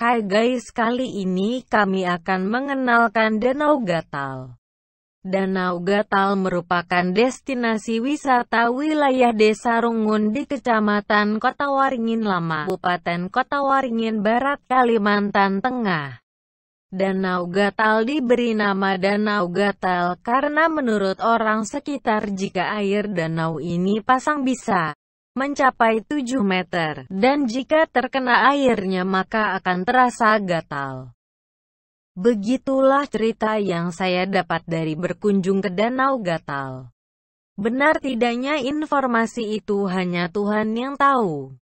Hai guys kali ini kami akan mengenalkan Danau Gatal. Danau Gatal merupakan destinasi wisata wilayah Desa Rungun di Kecamatan Kota Waringin Lama, Kabupaten Kota Waringin Barat, Kalimantan Tengah. Danau Gatal diberi nama Danau Gatal karena menurut orang sekitar jika air danau ini pasang bisa mencapai 7 meter, dan jika terkena airnya maka akan terasa gatal. Begitulah cerita yang saya dapat dari berkunjung ke Danau Gatal. Benar tidaknya informasi itu hanya Tuhan yang tahu.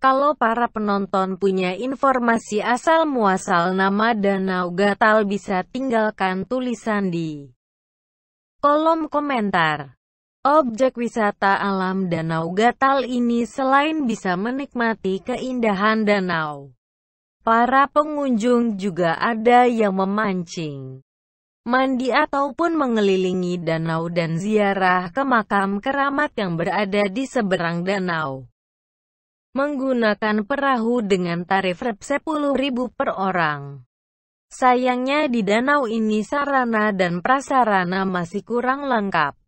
Kalau para penonton punya informasi asal-muasal nama Danau Gatal bisa tinggalkan tulisan di kolom komentar. Objek wisata alam Danau Gatal ini selain bisa menikmati keindahan danau, para pengunjung juga ada yang memancing, mandi ataupun mengelilingi danau dan ziarah ke makam keramat yang berada di seberang danau. Menggunakan perahu dengan tarif Rp10.000 per orang. Sayangnya di danau ini sarana dan prasarana masih kurang lengkap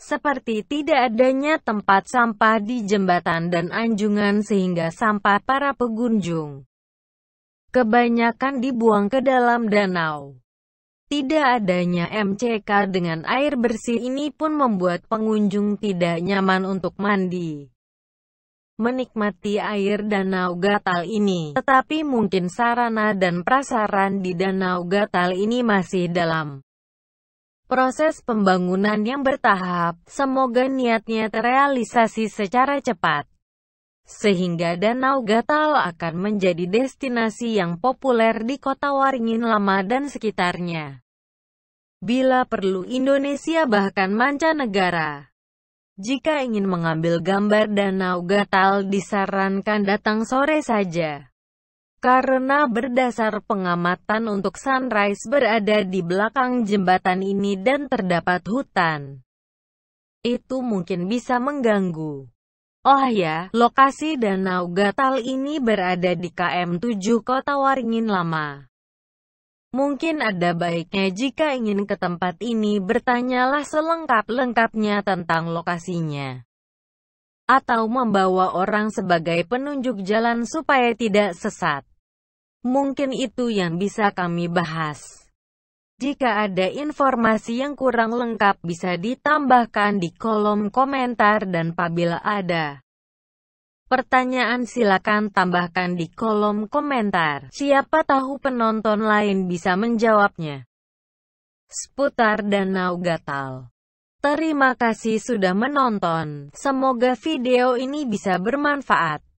seperti tidak adanya tempat sampah di jembatan dan anjungan sehingga sampah para pengunjung kebanyakan dibuang ke dalam danau. Tidak adanya MCK dengan air bersih ini pun membuat pengunjung tidak nyaman untuk mandi. Menikmati air danau gatal ini, tetapi mungkin sarana dan prasaran di danau gatal ini masih dalam proses pembangunan yang bertahap. Semoga niatnya terrealisasi secara cepat sehingga Danau Gatal akan menjadi destinasi yang populer di kota Waringin Lama dan sekitarnya. Bila perlu Indonesia bahkan mancanegara. Jika ingin mengambil gambar Danau Gatal disarankan datang sore saja. Karena berdasar pengamatan untuk sunrise berada di belakang jembatan ini dan terdapat hutan, itu mungkin bisa mengganggu. Oh ya, lokasi Danau Gatal ini berada di KM 7 Kota Waringin Lama. Mungkin ada baiknya jika ingin ke tempat ini bertanyalah selengkap-lengkapnya tentang lokasinya atau membawa orang sebagai penunjuk jalan supaya tidak sesat. Mungkin itu yang bisa kami bahas. Jika ada informasi yang kurang lengkap bisa ditambahkan di kolom komentar dan apabila ada Pertanyaan silakan tambahkan di kolom komentar. Siapa tahu penonton lain bisa menjawabnya. Seputar Danau Gatal. Terima kasih sudah menonton. Semoga video ini bisa bermanfaat.